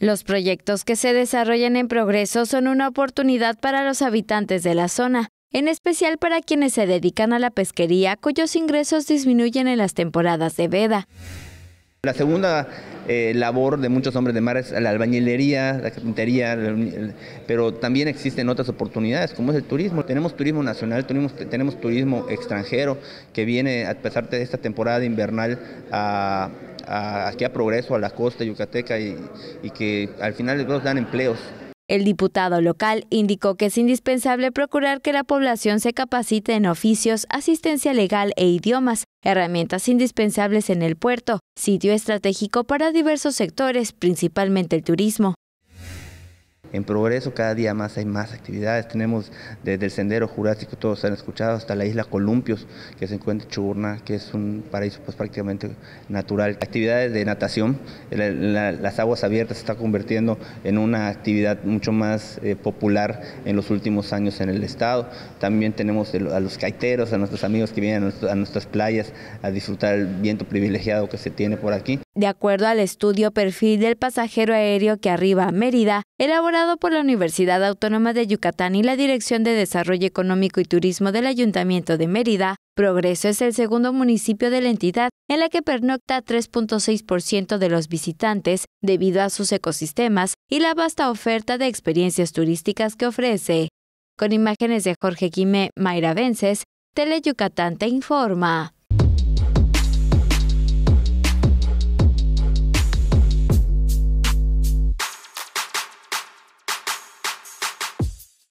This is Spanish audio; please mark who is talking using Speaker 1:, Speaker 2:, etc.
Speaker 1: Los proyectos que se desarrollan en progreso son una oportunidad para los habitantes de la zona, en especial para quienes se dedican a la pesquería cuyos ingresos disminuyen en las temporadas de veda.
Speaker 2: La segunda eh, labor de muchos hombres de mar es la albañilería, la carpintería, pero también existen otras oportunidades como es el turismo. Tenemos turismo nacional, tenemos, tenemos turismo extranjero que viene a pesar de esta temporada invernal a a, aquí a Progreso, a la costa yucateca y, que al final les dan empleos.
Speaker 1: El diputado local indicó que es indispensable procurar que la población se capacite en oficios, asistencia legal e idiomas, herramientas indispensables en el puerto, sitio estratégico para diversos sectores, principalmente el turismo
Speaker 2: en progreso, cada día más hay más actividades. Tenemos desde el sendero jurásico, todos han escuchado, hasta la isla Columpios, que se encuentra en Churna, que es un paraíso pues, prácticamente natural. Actividades de natación, las aguas abiertas se está convirtiendo en una actividad mucho más eh, popular en los últimos años en el estado. También tenemos a los caiteros, a nuestros amigos que vienen a, nuestras playas a disfrutar el viento privilegiado que se tiene por aquí.
Speaker 1: De acuerdo al estudio perfil del pasajero aéreo que arriba a Mérida, elabora por la Universidad Autónoma de Yucatán y la Dirección de Desarrollo Económico y Turismo del Ayuntamiento de Mérida, Progreso es el segundo municipio de la entidad en la que pernocta 3.6% de los visitantes debido a sus ecosistemas y la vasta oferta de experiencias turísticas que ofrece. Con imágenes de Jorge Quimé, Mayra Vences, Tele Yucatán te informa.